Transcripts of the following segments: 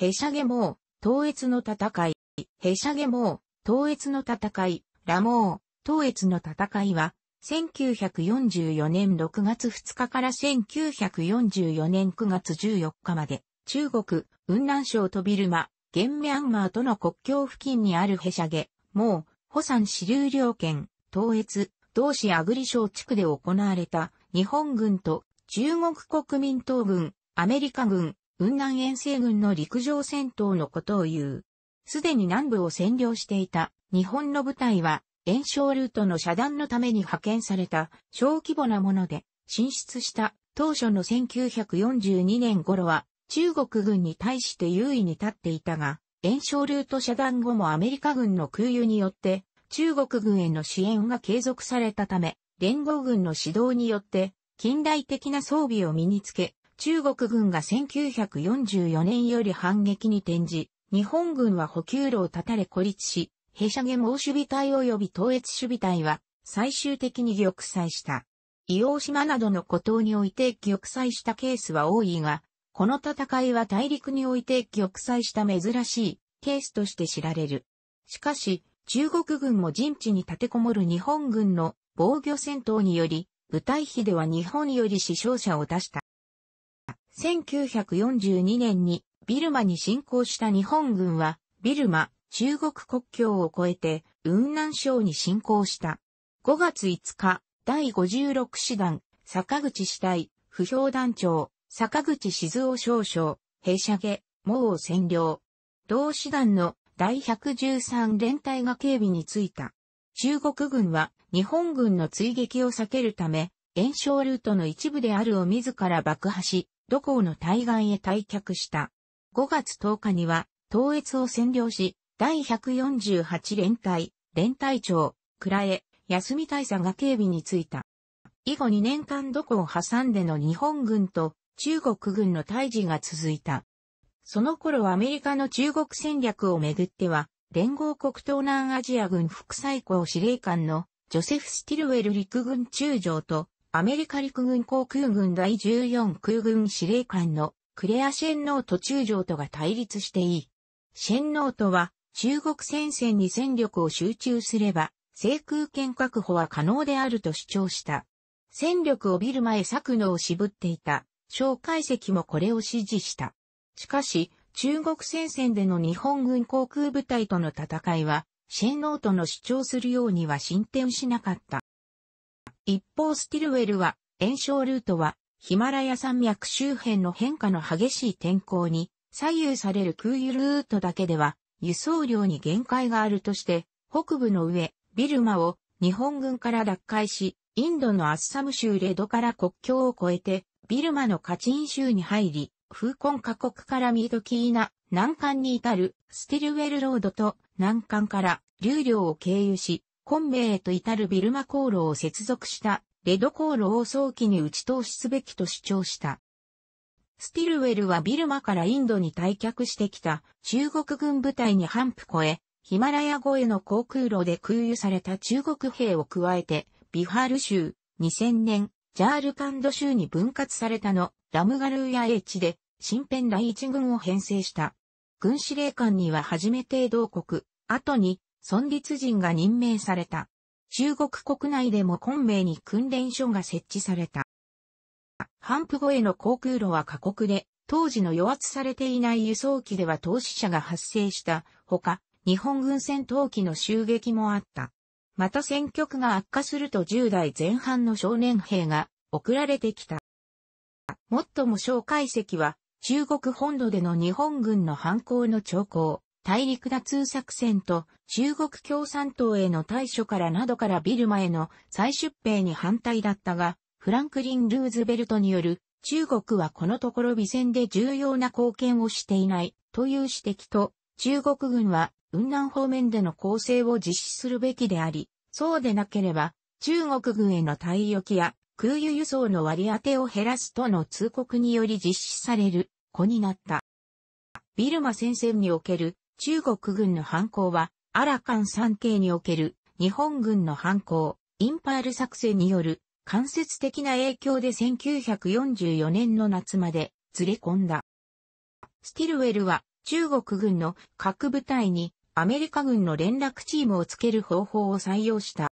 へしゃげもう、統越の戦い、へしゃげもう、統越の戦い、ラモー、統越の戦いは、1944年6月2日から1944年9月14日まで、中国、雲南省とビルマ、現ミャンマーとの国境付近にあるヘシャゲ、もう、ホサン支流領県、統越、同市アグリ省地区で行われた、日本軍と中国国民党軍、アメリカ軍、雲南遠征軍の陸上戦闘のことを言う。すでに南部を占領していた日本の部隊は、炎症ルートの遮断のために派遣された小規模なもので、進出した当初の1942年頃は、中国軍に対して優位に立っていたが、炎症ルート遮断後もアメリカ軍の空輸によって、中国軍への支援が継続されたため、連合軍の指導によって、近代的な装備を身につけ、中国軍が1944年より反撃に転じ、日本軍は補給路を断たれ孤立し、兵舎下猛守備隊及び統越守備隊は最終的に玉砕した。伊黄島などの孤島において玉砕したケースは多いが、この戦いは大陸において玉砕した珍しいケースとして知られる。しかし、中国軍も陣地に立てこもる日本軍の防御戦闘により、部隊費では日本より死傷者を出した。1942年にビルマに侵攻した日本軍は、ビルマ、中国国境を越えて、雲南省に侵攻した。5月5日、第56師団、坂口死体、不評団長、坂口静夫少将、弊社下、毛を占領。同師団の第113連隊が警備についた。中国軍は日本軍の追撃を避けるため、炎症ルートの一部であるを自ら爆破し、土港の対岸へ退却した。5月10日には、東越を占領し、第148連隊、連隊長、倉江、休み大佐が警備についた。以後2年間どこを挟んでの日本軍と中国軍の退治が続いた。その頃アメリカの中国戦略をめぐっては、連合国東南アジア軍副最高司令官のジョセフ・スティルウェル陸軍中将とアメリカ陸軍航空軍第14空軍司令官のクレア・シェンノート中将とが対立していい。シェンノートは中国戦線に戦力を集中すれば制空権確保は可能であると主張した。戦力をビルマへ削くのを渋っていた、蒋介石もこれを支持した。しかし、中国戦線での日本軍航空部隊との戦いは、シェンノートの主張するようには進展しなかった。一方スティルウェルは、炎症ルートは、ヒマラヤ山脈周辺の変化の激しい天候に左右される空輸ルートだけでは輸送量に限界があるとして、北部の上、ビルマを日本軍から脱回し、インドのアッサム州レドから国境を越えて、ビルマのカチン州に入り、風根過国からミードキーナ、南関に至るスティルウェルロードと南関から流量を経由し、昆明へと至るビルマ航路を接続したレド航路を早期に打ち通しすべきと主張した。スティルウェルはビルマからインドに退却してきた中国軍部隊に反復越え、ヒマラヤ越えの航空路で空輸された中国兵を加えて、ビハール州、2000年、ジャールカンド州に分割されたの、ラムガルーヤ H で、新編第一軍を編成した。軍司令官には初めて同国、後に孫立人が任命された。中国国内でも昆明に訓練所が設置された。ハンプ後への航空路は過酷で、当時の与圧されていない輸送機では投資者が発生したほか、日本軍戦闘機の襲撃もあった。また戦局が悪化すると10代前半の少年兵が送られてきた。もっとも蒋介石は中国本土での日本軍の反抗の兆候、大陸打通作戦と中国共産党への対処からなどからビルマへの再出兵に反対だったが、フランクリン・ルーズベルトによる中国はこのところ備前で重要な貢献をしていないという指摘と、中国軍は雲南方面での攻勢を実施するべきであり、そうでなければ中国軍への退役や空輸輸送の割り当てを減らすとの通告により実施される子になった。ビルマ戦線における中国軍の反行は、アラカン山系における日本軍の反行、インパール作戦による間接的な影響で1944年の夏までずれ込んだ。スティルウェルは中国軍の各部隊にアメリカ軍の連絡チームをつける方法を採用した。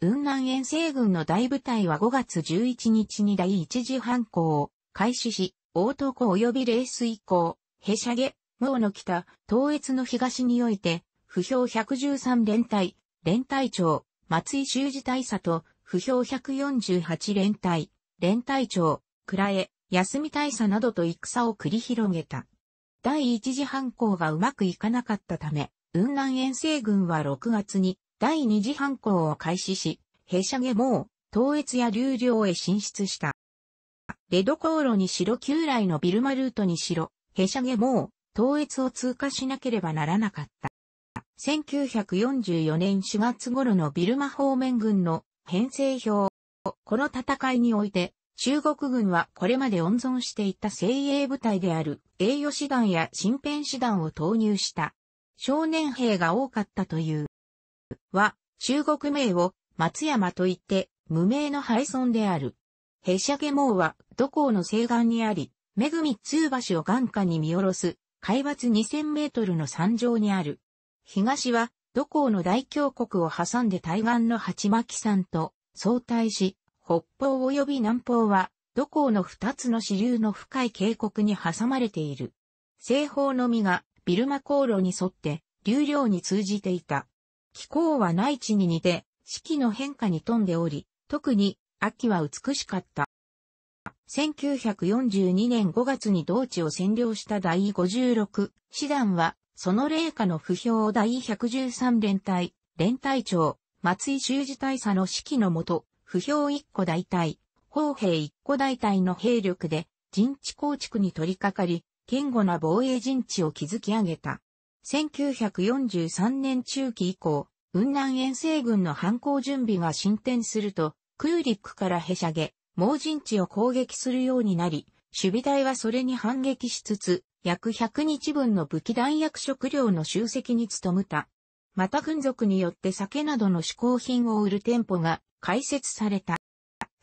雲南遠征軍の大部隊は5月11日に第一次反行を開始し、大東湖及びレース以降、ヘシャゲ、毛の北、東越の東において、不評113連隊、連隊長、松井修二大佐と、不評148連隊、連隊長、倉江、休み大佐などと戦を繰り広げた。第一次反抗がうまくいかなかったため、雲南遠征軍は6月に第二次反抗を開始し、弊社下も東越や流領へ進出した。レド航路にしろ旧来のビルマルートにしろ、弊社下も統越を通過しなければならなかった。1944年4月頃のビルマ方面軍の編成表。この戦いにおいて、中国軍はこれまで温存していた精鋭部隊である栄誉師団や新編師団を投入した少年兵が多かったという。は、中国名を松山といって無名の廃村である。ヘシャゲモは土港の西岸にあり、めぐみ通橋を眼下に見下ろす海抜2000メートルの山上にある。東は、土港の大峡谷を挟んで対岸の八巻山と相対し、北方及び南方は、土港の二つの支流の深い渓谷に挟まれている。西方のみが、ビルマ航路に沿って、流量に通じていた。気候は内地に似て、四季の変化に富んでおり、特に秋は美しかった。1942年5月に同地を占領した第56師団は、その霊下の不評を第113連隊、連隊長、松井修二大佐の指揮のもと、不評1個大隊、砲兵1個大隊の兵力で、陣地構築に取り掛かり、堅固な防衛陣地を築き上げた。1943年中期以降、雲南遠征軍の反抗準備が進展すると、クーリックからへしゃげ、盲人地を攻撃するようになり、守備隊はそれに反撃しつつ、約100日分の武器弾薬食料の集積に努めた。また軍属によって酒などの嗜好品を売る店舗が開設された。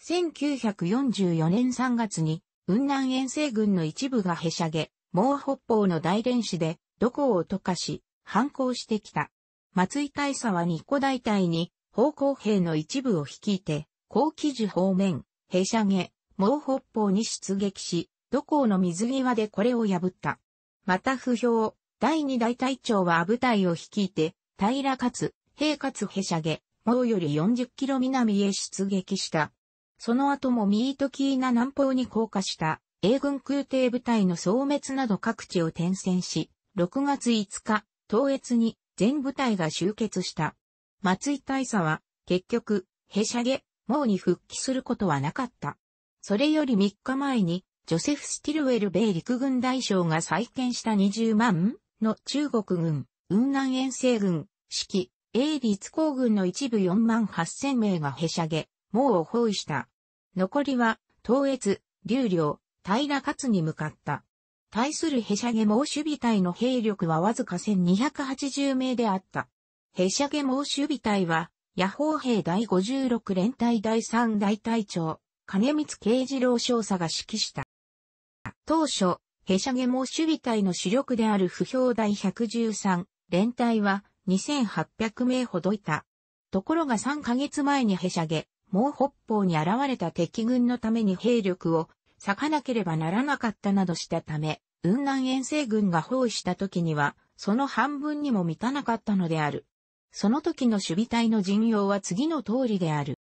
1944年3月に、雲南遠征軍の一部がへしゃげ、猛北方の大連市で、土港を溶かし、反抗してきた。松井大佐は日古大隊に、方向兵の一部を率いて、高基樹方面、へしゃげ、猛北方に出撃し、土港の水際でこれを破った。また不評、第二大隊長は部隊を率いて、平かつ、平つへしゃげ、毛より40キロ南へ出撃した。その後もミートキーな南方に降下した英軍空挺部隊の消滅など各地を転戦し、6月5日、東越に全部隊が集結した。松井大佐は、結局、へしゃもうに復帰することはなかった。それより3日前に、ジョセフ・スティルウェル米陸軍大将が再建した20万の中国軍、雲南遠征軍、指揮、英立皇軍の一部4万8000名がへしゃげ、もう包囲した。残りは、東越、流量、平勝に向かった。対するへしゃげ猛守備隊の兵力はわずか1280名であった。へしゃげ猛守備隊は、野砲兵第56連隊第3大隊長、金光慶次郎少佐が指揮した。当初、ヘシャゲも守備隊の主力である不評第113連隊は2800名ほどいた。ところが3ヶ月前にヘシャゲ、も北方に現れた敵軍のために兵力を割かなければならなかったなどしたため、雲南遠征軍が包囲した時には、その半分にも満たなかったのである。その時の守備隊の陣容は次の通りである。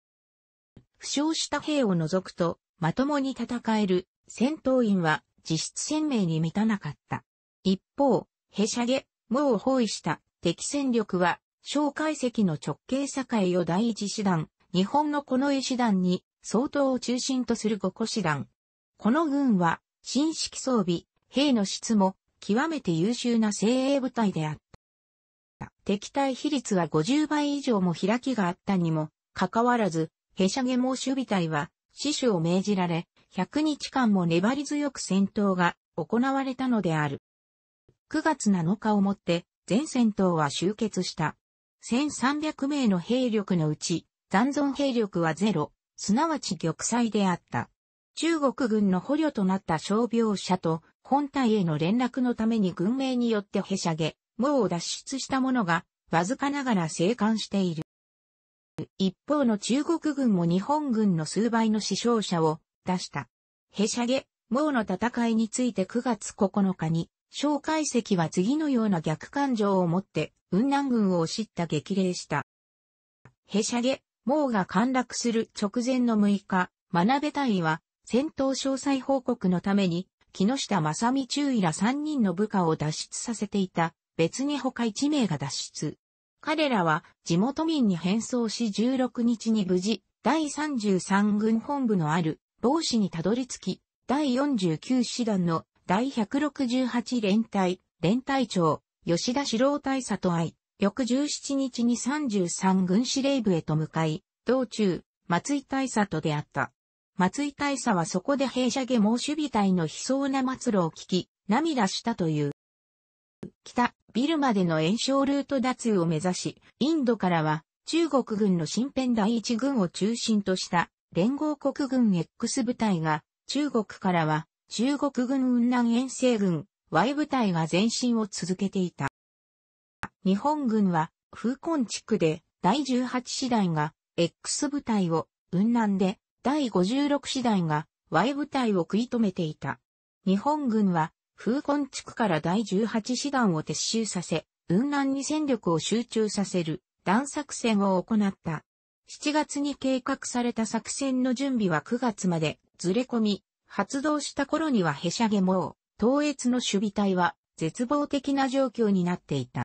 負傷した兵を除くと、まともに戦える戦闘員は実質鮮明に満たなかった。一方、へしゃげ、もを包囲した敵戦力は、蒋介石の直径境を第一師団、日本のこの一師団に、相当を中心とする五個師団。この軍は、新式装備、兵の質も、極めて優秀な精鋭部隊であった。敵対比率は50倍以上も開きがあったにも、かかわらず、ヘシャゲモ守備隊は、死守を命じられ、100日間も粘り強く戦闘が行われたのである。9月7日をもって、全戦闘は終結した。1300名の兵力のうち、残存兵力はゼロ、すなわち玉砕であった。中国軍の捕虜となった傷病者と本隊への連絡のために軍名によってへしゃゲ。もう脱出した者が、わずかながら生還している。一方の中国軍も日本軍の数倍の死傷者を出した。へしゃげ、もうの戦いについて9月9日に、蒋介石は次のような逆感情を持って、雲南軍を叱った激励した。へしゃげ、もうが陥落する直前の6日、学べ隊は、戦闘詳細報告のために、木下正美中尉ら3人の部下を脱出させていた別に他1名が脱出。彼らは地元民に変装し16日に無事、第33軍本部のある帽子にたどり着き、第49師団の第168連隊、連隊長、吉田四郎大佐と会い、翌17日に33軍司令部へと向かい、道中、松井大佐と出会った。松井大佐はそこで弊社下猛守備隊の悲壮な末路を聞き、涙したという。北、ビルまでの延焼ルート脱を目指し、インドからは、中国軍の新編第一軍を中心とした、連合国軍 X 部隊が、中国からは、中国軍雲南遠征軍 Y 部隊が前進を続けていた。日本軍は、風根地区で第18師団が X 部隊を、雲南で第56師団が Y 部隊を食い止めていた。日本軍は空魂地区から第18師団を撤収させ、雲南に戦力を集中させる、弾作戦を行った。7月に計画された作戦の準備は9月までずれ込み、発動した頃にはへしゃげもう、東越の守備隊は絶望的な状況になっていた。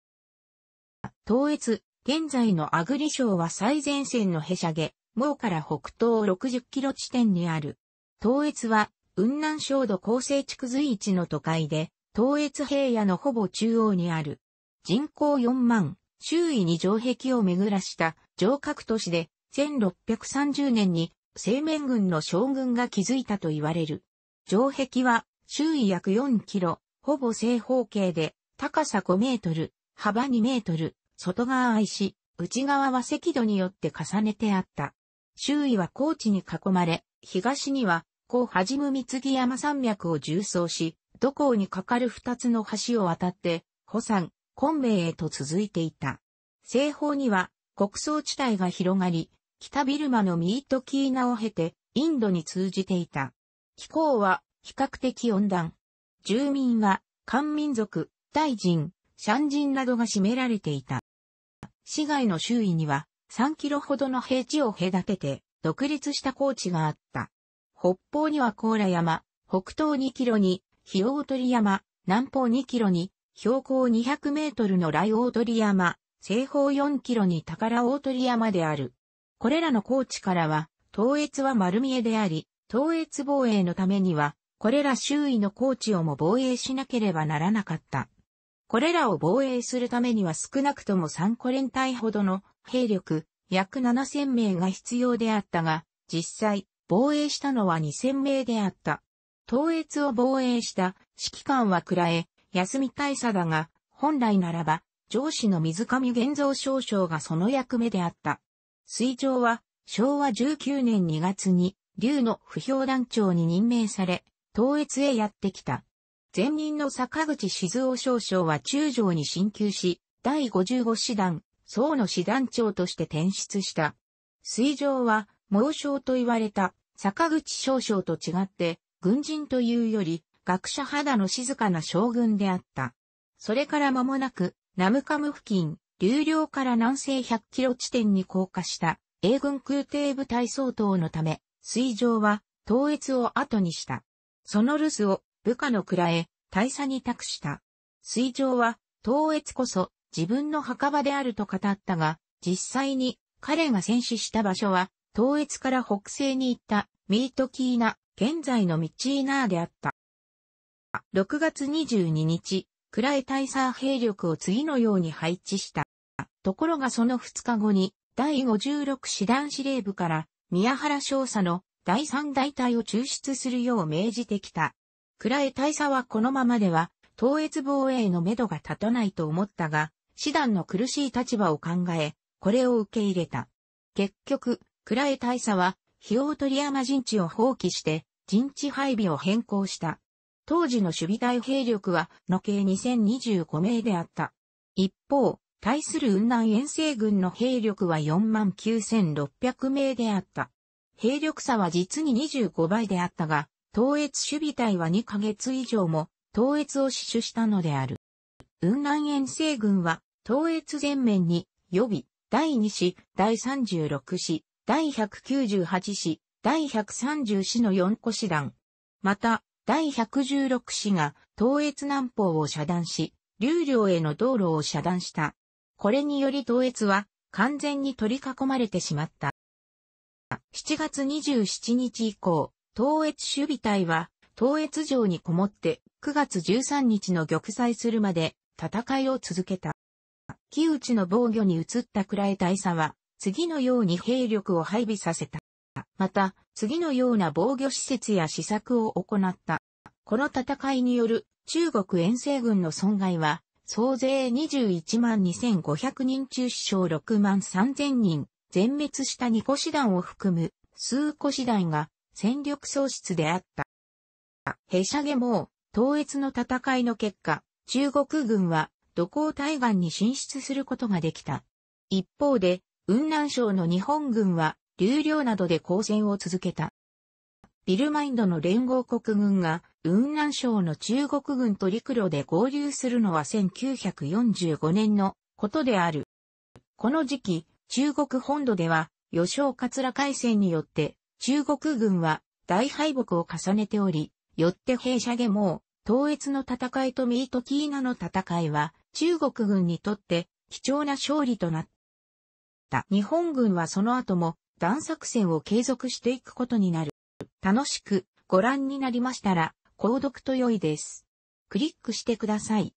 東越、現在のアグリ省は最前線のへしゃげ、もうから北東60キロ地点にある。東越は雲南省土構成地区随一の都会で、東越平野のほぼ中央にある。人口4万、周囲に城壁を巡らした城郭都市で、1630年に西面軍の将軍が築いたと言われる。城壁は周囲約4キロ、ほぼ正方形で、高さ5メートル、幅2メートル、外側愛し、内側は赤土によって重ねてあった。周囲は高地に囲まれ、東には高はじむ三木山山脈を縦走し、土港に架かる二つの橋を渡って、保山、昆明へと続いていた。西方には、国葬地帯が広がり、北ビルマのミートキーナを経て、インドに通じていた。気候は、比較的温暖。住民は、漢民族、大人、シャン人などが占められていた。市街の周囲には、3キロほどの平地を隔てて、独立した高地があった。北方には甲羅山、北東2キロに、日大鳥山、南方2キロに、標高200メートルの雷大鳥山、西方4キロに宝大鳥山である。これらの高地からは、東越は丸見えであり、東越防衛のためには、これら周囲の高地をも防衛しなければならなかった。これらを防衛するためには少なくとも3個連隊ほどの兵力、約7000名が必要であったが、実際、防衛したのは2000名であった。東越を防衛した指揮官はらえ、休み大佐だが、本来ならば、上司の水上玄三少将がその役目であった。水上は、昭和19年2月に、竜の不評団長に任命され、東越へやってきた。前任の坂口静夫少将は中将に進級し、第55師団、総の師団長として転出した。水上は、猛将と言われた坂口少将と違って、軍人というより、学者肌の静かな将軍であった。それから間もなく、ナムカム付近、流量から南西100キロ地点に降下した英軍空挺部隊総統のため、水上は統一を後にした。その留守を部下の蔵へ大佐に託した。水上は統一こそ自分の墓場であると語ったが、実際に彼が戦死した場所は東越から北西に行ったミートキーナ、現在のミッチーナーであった。6月22日、クラエ大佐兵力を次のように配置した。ところがその2日後に、第56師団司令部から、宮原少佐の第3大隊を抽出するよう命じてきた。クライ大佐はこのままでは、東越防衛の目処が立たないと思ったが、師団の苦しい立場を考え、これを受け入れた。結局、倉江大佐は、日を取山陣地を放棄して、陣地配備を変更した。当時の守備隊兵力は、の計2025名であった。一方、対する雲南遠征軍の兵力は49,600名であった。兵力差は実に25倍であったが、東越守備隊は2ヶ月以上も、東越を死守したのである。雲南遠征軍は、東越前面に、予備、第2師、第36師、第198師、第130師の4個師団。また、第116師が東越南方を遮断し、流領への道路を遮断した。これにより東越は完全に取り囲まれてしまった。7月27日以降、東越守備隊は東越城にこもって9月13日の玉砕するまで戦いを続けた。木内の防御に移った倉江大佐は次のように兵力を配備させた。また、次のような防御施設や施策を行った。この戦いによる中国遠征軍の損害は、総勢21万2500人中死傷6万3000人、全滅した2個師団を含む数個師団が戦力喪失であった。へしゃげも、統越の戦いの結果、中国軍は土工対岸に進出することができた。一方で、雲南省の日本軍は流量などで交戦を続けた。ビルマインドの連合国軍が雲南省の中国軍と陸路で合流するのは1945年のことである。この時期、中国本土では、余生。桂海戦によって、中国軍は大敗北を重ねており、よって弊社下も、東越の戦いとミートキーナの戦いは、中国軍にとって貴重な勝利となった。。日本軍はその後も、弾作戦を継続していくことになる。楽しくご覧になりましたら、購読と良いです。クリックしてください。